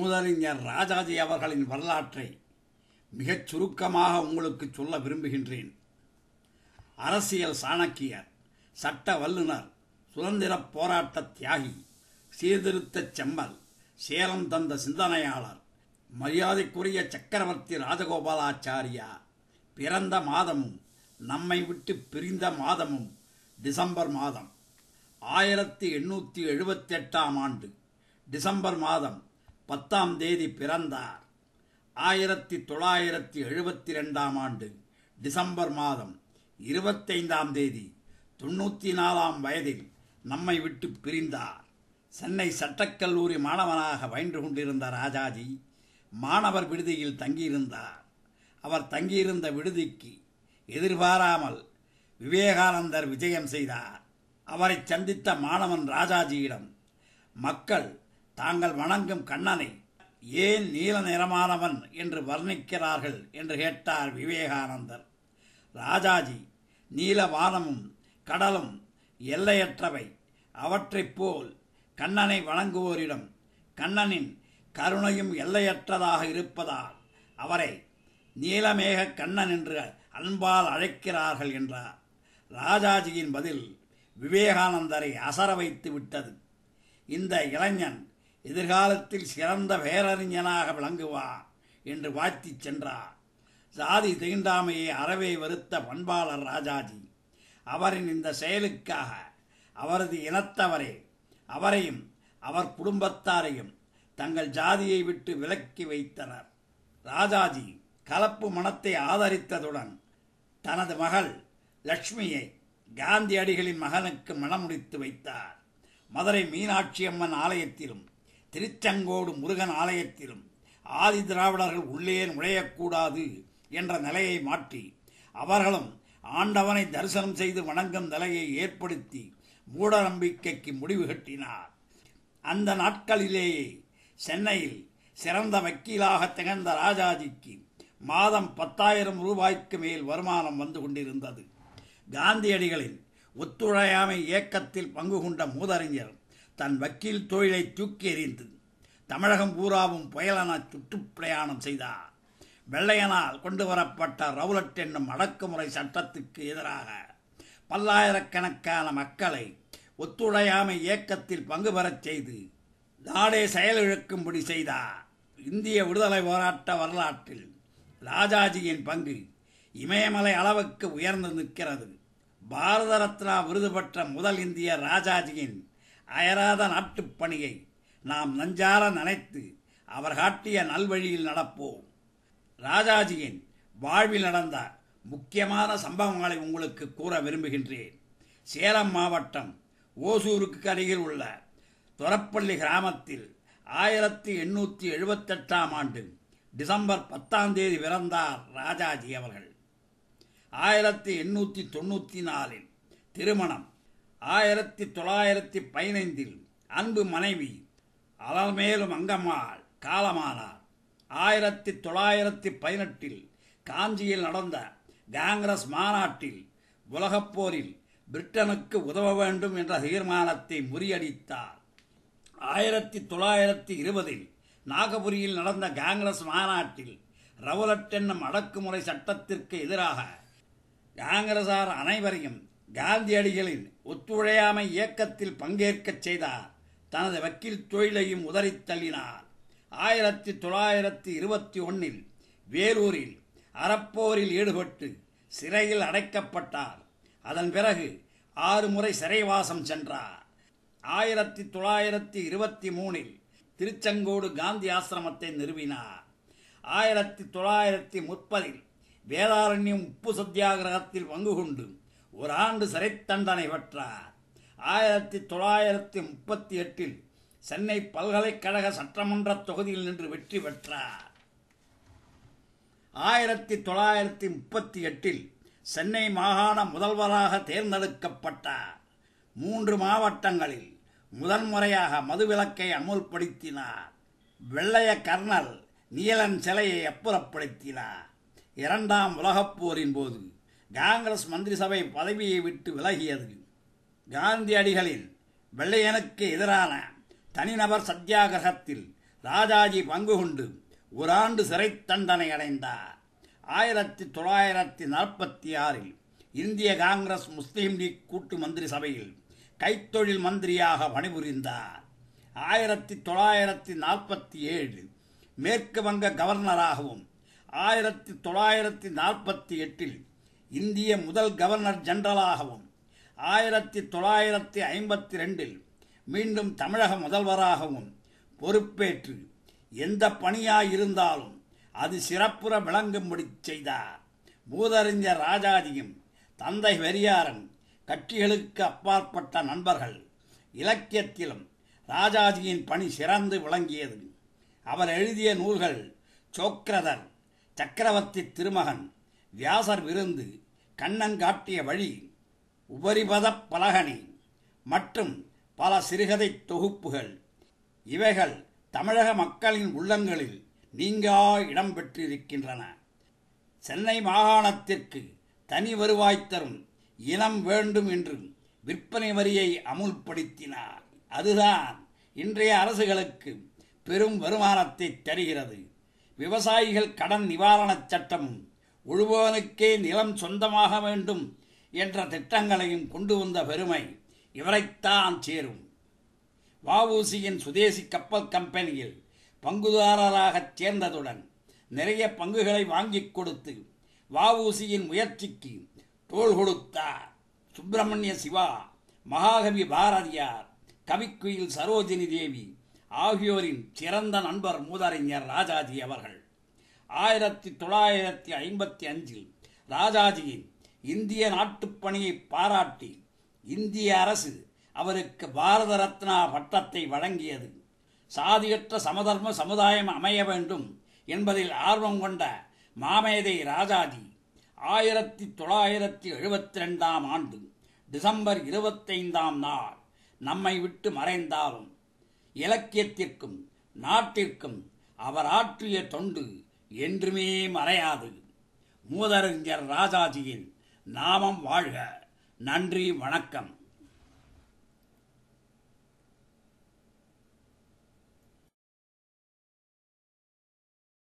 மூதறிஞர் ராஜாஜி அவர்களின் வரலாற்றை மிகச் சுருக்கமாக உங்களுக்கு சொல்ல விரும்புகின்றேன் அரசியல் சாணக்கியர் சட்ட வல்லுநர் சுதந்திர போராட்ட தியாகி சீர்திருத்தச் செம்மல் சேலம் தந்த சிந்தனையாளர் மரியாதைக்குரிய சக்கரவர்த்தி ராஜகோபாலாச்சாரியா பிறந்த மாதமும் நம்மை விட்டு பிரிந்த மாதமும் டிசம்பர் மாதம் ஆயிரத்தி எண்ணூற்றி எழுபத்தெட்டாம் ஆண்டு டிசம்பர் மாதம் பத்தாம் தேதி பிறந்தார் ஆயிரத்தி தொள்ளாயிரத்தி எழுபத்தி ரெண்டாம் ஆண்டு டிசம்பர் மாதம் இருபத்தைந்தாம் தேதி தொண்ணூற்றி நாலாம் வயதில் நம்மை விட்டு பிரிந்தார் சென்னை சட்டக்கல்லூரி மாணவனாக பயின்று கொண்டிருந்த ராஜாஜி மாணவர் விடுதியில் தங்கியிருந்தார் அவர் தங்கியிருந்த விடுதிக்கு எதிர்பாராமல் விவேகானந்தர் விஜயம் செய்தார் அவரை சந்தித்த மாணவன் ராஜாஜியிடம் மக்கள் தாங்கள் வணங்கும் கண்ணனை ஏன் நீல நிறமானவன் என்று வர்ணிக்கிறார்கள் என்று கேட்டார் விவேகானந்தர் ராஜாஜி நீல வானமும் கடலும் எல்லையற்றவை அவற்றைப் போல் கண்ணனை வணங்குவோரிடம் கண்ணனின் கருணையும் எல்லையற்றதாக இருப்பதால் அவரை நீலமேக கண்ணன் என்று அன்பால் அழைக்கிறார்கள் என்றார் ராஜாஜியின் பதில் விவேகானந்தரை அசர வைத்து விட்டது இந்த இளைஞன் எதிர்காலத்தில் சிறந்த வேரறிஞனாக விளங்குவான் என்று வாழ்த்திச் சென்றார் சாதி தீண்டாமையை அறவே வருத்த பண்பாளர் ராஜாஜி அவரின் இந்த செயலுக்காக அவரது இனத்தவரே அவரையும் அவர் குடும்பத்தாரையும் தங்கள் ஜாதியை விட்டு விலக்கி வைத்தனர் ராஜாஜி கலப்பு மனத்தை ஆதரித்ததுடன் தனது மகள் லக்ஷ்மியை காந்தியடிகளின் மகனுக்கு மனமுடித்து வைத்தார் மதுரை மீனாட்சி அம்மன் ஆலயத்திலும் திருச்செங்கோடு முருகன் ஆலயத்திலும் ஆதி திராவிடர்கள் உள்ளே நுழையக்கூடாது என்ற நிலையை மாற்றி அவர்களும் ஆண்டவனை தரிசனம் செய்து வணங்கும் நிலையை ஏற்படுத்தி நம்பிக்கைக்கு முடிவு கட்டினார் அந்த நாட்களிலேயே சென்னையில் சிறந்த வக்கீலாக திகழ்ந்த ராஜாஜிக்கு மாதம் பத்தாயிரம் ரூபாய்க்கு மேல் வருமானம் வந்து கொண்டிருந்தது காந்தியடிகளின் ஒத்துழையாமை இயக்கத்தில் பங்கு கொண்ட மூதறிஞர் தன் வக்கீல் தொழிலை தூக்கி எறிந்தது தமிழகம் பூராவும் சுற்றுப் சுற்றுப்பிரயாணம் செய்தார் வெள்ளையனால் கொண்டு வரப்பட்ட ரவுலட் என்னும் அடக்குமுறை சட்டத்துக்கு எதிராக பல்லாயிரக்கணக்கான மக்களை ஒத்துழையாமை இயக்கத்தில் பங்கு பெறச் செய்து நாடே செயலிழக்கும்படி செய்தார் இந்திய விடுதலை போராட்ட வரலாற்றில் ராஜாஜியின் பங்கு இமயமலை அளவுக்கு உயர்ந்து நிற்கிறது பாரத ரத்னா விருது பெற்ற முதல் இந்திய ராஜாஜியின் அயராத நாட்டுப் பணியை நாம் நஞ்சார நினைத்து அவர் காட்டிய நல்வழியில் நடப்போம் ராஜாஜியின் வாழ்வில் நடந்த முக்கியமான சம்பவங்களை உங்களுக்கு கூற விரும்புகின்றேன் சேலம் மாவட்டம் ஓசூருக்கு அருகில் உள்ள துறப்பள்ளி கிராமத்தில் ஆயிரத்தி எண்ணூற்றி எழுபத்தெட்டாம் ஆண்டு டிசம்பர் பத்தாம் தேதி பிறந்தார் ராஜாஜி அவர்கள் ஆயிரத்தி எண்ணூற்றி தொண்ணூற்றி நாலில் திருமணம் ஆயிரத்தி தொள்ளாயிரத்தி பதினைந்தில் அன்பு மனைவி மேலும் அங்கம்மாள் காலமானார் ஆயிரத்தி தொள்ளாயிரத்தி பதினெட்டில் காஞ்சியில் நடந்த காங்கிரஸ் மாநாட்டில் உலகப்போரில் பிரிட்டனுக்கு உதவ வேண்டும் என்ற தீர்மானத்தை முறியடித்தார் ஆயிரத்தி தொள்ளாயிரத்தி இருபதில் நாகபுரியில் நடந்த காங்கிரஸ் மாநாட்டில் ரவுலட் என்னும் அடக்குமுறை சட்டத்திற்கு எதிராக காங்கிரசார் அனைவரையும் காந்தியடிகளின் ஒத்துழையாமை இயக்கத்தில் பங்கேற்கச் செய்தார் தனது வக்கீல் தொழிலையும் உதறித் தள்ளினார் ஆயிரத்தி தொள்ளாயிரத்தி இருபத்தி ஒன்றில் வேலூரில் அறப்போரில் ஈடுபட்டு சிறையில் அடைக்கப்பட்டார் அதன் பிறகு ஆறு முறை சிறைவாசம் சென்றார் ஆயிரத்தி தொள்ளாயிரத்தி இருபத்தி மூணில் திருச்செங்கோடு காந்தி ஆசிரமத்தை நிறுவினார் ஆயிரத்தி தொள்ளாயிரத்தி முப்பதில் வேதாரண்யம் உப்பு சத்தியாகிரகத்தில் பங்கு கொண்டு ஒரு ஆண்டு சிறை தண்டனை பெற்றார் ஆயிரத்தி தொள்ளாயிரத்தி முப்பத்தி எட்டில் சென்னை பல்கலைக்கழக சட்டமன்ற தொகுதியில் நின்று வெற்றி பெற்றார் ஆயிரத்தி தொள்ளாயிரத்தி முப்பத்தி எட்டில் சென்னை மாகாண முதல்வராக தேர்ந்தெடுக்கப்பட்டார் மூன்று மாவட்டங்களில் முதன்முறையாக மதுவிலக்கை அமுல்படுத்தினார் வெள்ளைய கர்னல் நீலன் சிலையை அப்புறப்படுத்தினார் இரண்டாம் உலகப் போரின் போது காங்கிரஸ் மந்திரி சபை பதவியை விட்டு விலகியது காந்தியடிகளின் வெள்ளையனுக்கு எதிரான தனிநபர் சத்தியாகிரகத்தில் ராஜாஜி பங்கு கொண்டு ஒரு ஆண்டு சிறை தண்டனை அடைந்தார் ஆயிரத்தி தொள்ளாயிரத்தி நாற்பத்தி ஆறில் இந்திய காங்கிரஸ் முஸ்லீம் லீக் கூட்டு மந்திரி சபையில் கைத்தொழில் மந்திரியாக பணிபுரிந்தார் ஆயிரத்தி தொள்ளாயிரத்தி நாற்பத்தி ஏழு மேற்கு வங்க கவர்னராகவும் ஆயிரத்தி தொள்ளாயிரத்தி நாற்பத்தி எட்டில் இந்திய முதல் கவர்னர் ஜெனரலாகவும் ஆயிரத்தி தொள்ளாயிரத்தி ஐம்பத்தி ரெண்டில் மீண்டும் தமிழக முதல்வராகவும் பொறுப்பேற்று எந்த பணியாயிருந்தாலும் அது சிறப்புற விளங்கும்படி செய்தார் மூதறிஞர் ராஜாஜியும் தந்தை பெரியாரும் கட்சிகளுக்கு அப்பாற்பட்ட நண்பர்கள் இலக்கியத்திலும் ராஜாஜியின் பணி சிறந்து விளங்கியது அவர் எழுதிய நூல்கள் சோக்ரதர் சக்கரவர்த்தி திருமகன் வியாசர் விருந்து கண்ணன் காட்டிய வழி உபரிபதப் பலகனி மற்றும் பல சிறுகதை தொகுப்புகள் இவைகள் தமிழக மக்களின் உள்ளங்களில் நீங்கா இடம் பெற்றிருக்கின்றன சென்னை மாகாணத்திற்கு தனி வருவாய் தரும் இனம் வேண்டும் என்று விற்பனை வரியை அமுல்படுத்தினார் அதுதான் இன்றைய அரசுகளுக்கு பெரும் வருமானத்தை தருகிறது விவசாயிகள் கடன் நிவாரணச் சட்டமும் உழுபவனுக்கே நிலம் சொந்தமாக வேண்டும் என்ற திட்டங்களையும் கொண்டு வந்த பெருமை இவரைத்தான் சேரும் வஉசியின் சுதேசி கப்பல் கம்பெனியில் பங்குதாரராகச் சேர்ந்ததுடன் நிறைய பங்குகளை வாங்கிக் கொடுத்து வஉசியின் முயற்சிக்கு தோள் கொடுத்தார் சுப்பிரமணிய சிவா மகாகவி பாரதியார் கவிக்குயில் சரோஜினி தேவி ஆகியோரின் சிறந்த நண்பர் மூதறிஞர் ராஜாஜி அவர்கள் ஆயிரத்தி தொள்ளாயிரத்தி ஐம்பத்தி அஞ்சில் ராஜாஜியின் இந்திய நாட்டுப்பணியை பாராட்டி இந்திய அரசு அவருக்கு பாரத ரத்னா பட்டத்தை வழங்கியது சாதியற்ற சமதர்ம சமுதாயம் அமைய வேண்டும் என்பதில் ஆர்வம் கொண்ட மாமேதை ராஜாஜி ஆயிரத்தி தொள்ளாயிரத்தி எழுபத்தி ரெண்டாம் ஆண்டு டிசம்பர் இருபத்தைந்தாம் நாள் நம்மை விட்டு மறைந்தாலும் இலக்கியத்திற்கும் நாட்டிற்கும் அவர் ஆற்றிய தொண்டு என்றுமே மறையாது மூதறிஞர் ராஜாஜியின் நாமம் வாழ்க நன்றி வணக்கம்